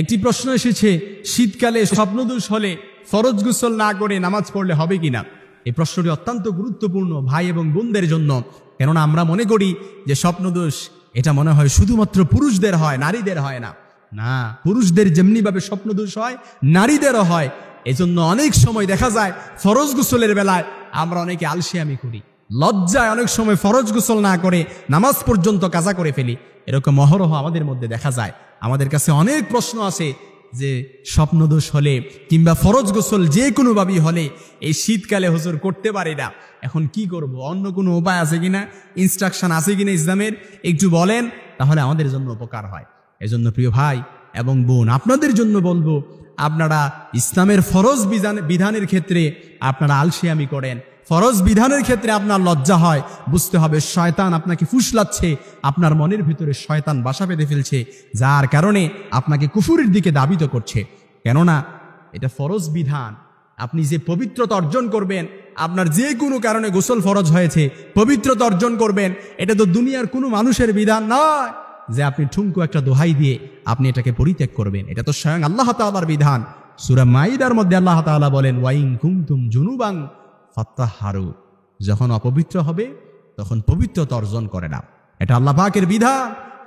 একটি প্রশ্ন এসেছে শীতকালে স্বপ্নদোষ হলে ফরজ গুসল না করে নামাজ পড়লে হবে কিনা এই প্রশ্নটি অত্যন্ত গুরুত্বপূর্ণ ভাই এবং বোনদের জন্য কেননা আমরা মনে করি যে স্বপ্নদোষ এটা মনে হয় শুধুমাত্র পুরুষদের হয় নারীদের হয় না না পুরুষদের যেমনিভাবে স্বপ্নদোষ হয় নারীদেরও হয় এজন্য অনেক সময় দেখা যায় ফরজ গুসলের বেলায় আমরা অনেকে আমি করি লজ্জায় অনেক সময় ফরজ গোসল না করে নামাজ পর্যন্ত কাজা করে ফেলি এরকম অহরহ আমাদের মধ্যে দেখা যায় আমাদের কাছে অনেক প্রশ্ন আসে যে স্বপ্নদোষ হলে কিংবা ফরজ গোসল যে কোনোভাবেই হলে এই শীতকালে হজর করতে পারি না এখন কি করব অন্য কোনো উপায় আছে কিনা ইনস্ট্রাকশান আছে কিনা ইসলামের একটু বলেন তাহলে আমাদের জন্য উপকার হয় এজন্য প্রিয় ভাই এবং বোন আপনাদের জন্য বলবো আপনারা ইসলামের ফরজ বিধানের ক্ষেত্রে আপনারা আলসিয়ামি করেন ফরজ বিধানের ক্ষেত্রে আপনার লজ্জা হয় বুঝতে হবে শয়তান আপনাকে ফুসলাচ্ছে আপনার মনের ভিতরে শয়তান বাসা বেঁধে ফেলছে যার কারণে আপনাকে কুফুরির দিকে দাবিত করছে কেননা এটা ফরজ বিধান আপনি যে পবিত্রতা অর্জন করবেন আপনার যে কোনো কারণে গোসল ফরজ হয়েছে পবিত্রতা অর্জন করবেন এটা তো দুনিয়ার কোনো মানুষের বিধান নয় যে আপনি ঠুমকু একটা দোহাই দিয়ে আপনি এটাকে পরিত্যাগ করবেন এটা তো স্বয়ং আল্লাহ তালার বিধান সুরা মাইদার মধ্যে আল্লাহ তালা বলেন ওয়াইং কুমতুম জুনুবাং ফাত্তা হারু যখন অপবিত্র হবে তখন পবিত্রতা অর্জন করে না এটা আল্লাহ পাকের বিধা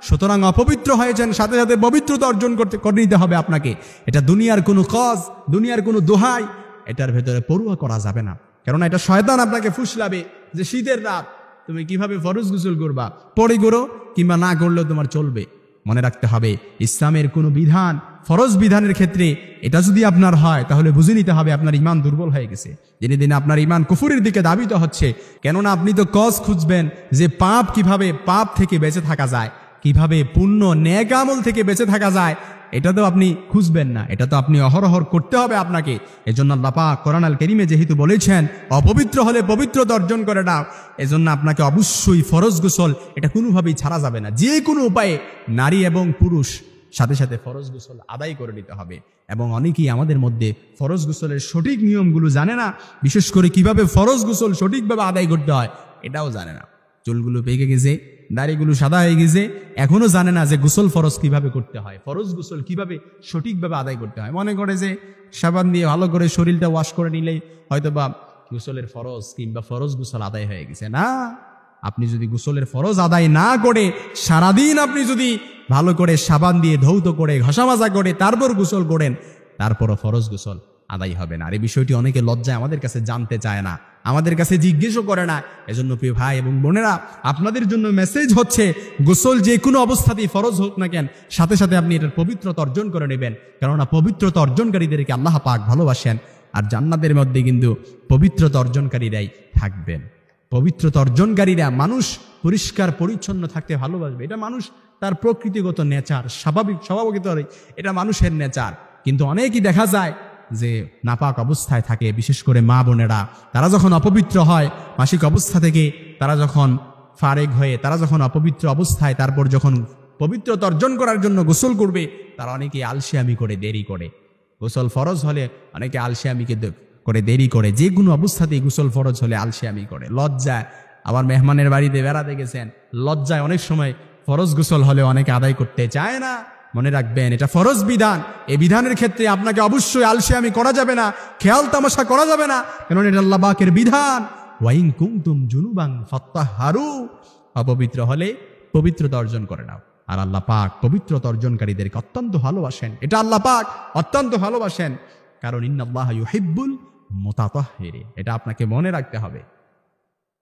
সুতরাং অপবিত্র হয়েছেন সাথে সাথে পবিত্রতা অর্জন করতে করে নিতে হবে আপনাকে এটা দুনিয়ার কোনো কজ দুনিয়ার কোনো দোহাই এটার ভেতরে পড়ুয়া করা যাবে না কেননা এটা শয়তান আপনাকে ফুসলাবে যে শীতের রাত তুমি কিভাবে ফরজ গুসল করবা পরে করো কিংবা না করলেও তোমার চলবে মনে রাখতে হবে ইসলামের কোনো বিধান ফরজ বিধানের ক্ষেত্রে এটা যদি আপনার হয় তাহলে বুঝে নিতে হবে আপনার ইমান দুর্বল হয়ে গেছে দিনে দিনে আপনার ইমান কুফুরের দিকে দাবিত হচ্ছে কেননা আপনি তো কজ খুঁজবেন যে পাপ কিভাবে পাপ থেকে বেঁচে থাকা যায় কিভাবে পুণ্য ন্যাক আমল থেকে বেঁচে থাকা যায় এটা তো আপনি খুঁজবেন না এটা তো আপনি অহরহর করতে হবে আপনাকে এজন্য লাপা কোরআন আল কেরিমে যেহেতু বলেছেন অপবিত্র হলে পবিত্র দর্জন করে নাও এজন্য আপনাকে অবশ্যই ফরজ গোসল এটা কোনোভাবেই ছাড়া যাবে না যে কোনো উপায়ে নারী এবং পুরুষ সাথে সাথে ফরজ গোসল আদায় করে নিতে হবে এবং অনেকেই আমাদের মধ্যে ফরজ গোসলের সঠিক নিয়মগুলো জানে না বিশেষ করে কিভাবে ফরজ গোসল সঠিকভাবে আদায় করতে হয় এটাও জানে না চুলগুলো পেকে গেছে দাড়িগুলো সাদা হয়ে গেছে এখনও জানে না যে গোসল ফরজ কিভাবে করতে হয় ফরজ গোসল কিভাবে সঠিকভাবে আদায় করতে হয় মনে করে যে সাবান দিয়ে ভালো করে শরীরটা ওয়াশ করে নিলে হয়তো বা গোসলের ফরজ কিংবা ফরজ গোসল আদায় হয়ে গেছে না আপনি যদি গোসলের ফরজ আদায় না করে সারাদিন আপনি যদি ভালো করে সাবান দিয়ে ধৌত করে ঘষা মাজা করে তারপর গোসল করেন তারপরও ফরজ গোসল আদায় হবে না আর এই বিষয়টি অনেকে লজ্জায় আমাদের কাছে জানতে চায় না আমাদের কাছে জিজ্ঞেসও করে না এজন্য প্রিয় ভাই এবং বোনেরা আপনাদের জন্য মেসেজ হচ্ছে গোসল যে কোনো অবস্থাতেই ফরজ হোক না কেন সাথে সাথে আপনি এটার পবিত্রতা অর্জন করে নেবেন কেননা পবিত্রতা অর্জনকারীদেরকে আল্লাহ পাক ভালোবাসেন আর জান্নাতের মধ্যে কিন্তু পবিত্রতা অর্জনকারীরাই থাকবেন পবিত্রতা অর্জনকারীরা মানুষ পরিষ্কার পরিচ্ছন্ন থাকতে ভালোবাসবে এটা মানুষ তার প্রকৃতিগত নেচার স্বাভাবিক স্বভাবগত এটা মানুষের নেচার কিন্তু অনেকই দেখা যায় যে নাপাক অবস্থায় থাকে বিশেষ করে মা বোনেরা তারা যখন অপবিত্র হয় মাসিক অবস্থা থেকে তারা যখন ফারেক হয়ে তারা যখন অপবিত্র অবস্থায় তারপর যখন পবিত্র অর্জন করার জন্য গোসল করবে তারা অনেকে আলসিয়ামি করে দেরি করে গোসল ফরজ হলে অনেকে আলসিয়ামিকে করে দেরি করে যে কোনো অবস্থাতেই গোসল ফরজ হলে আলসিয়ামি করে লজ্জায় আবার মেহমানের বাড়িতে বেড়াতে গেছেন লজ্জায় অনেক সময় ফরজ গোসল হলে অনেকে আদায় করতে চায় না মনে রাখবেন এটা ফরজ বিধান এই বিধানের ক্ষেত্রে আপনাকে অবশ্যই আমি করা যাবে না খেয়াল তামাশা করা যাবে না কেননা এটা আল্লাহ বাকের বিধান ওয়াইং কুমতুম জুনুবাং ফত্তা হারু অপবিত্র হলে পবিত্রতা অর্জন করে নাও আর আল্লাহ পাক পবিত্রতা অর্জনকারীদেরকে অত্যন্ত ভালোবাসেন এটা আল্লাহ পাক অত্যন্ত ভালোবাসেন কারণ ইন্নাল্লাহ ইউহিব্বুল মোতাতহেরে এটা আপনাকে মনে রাখতে হবে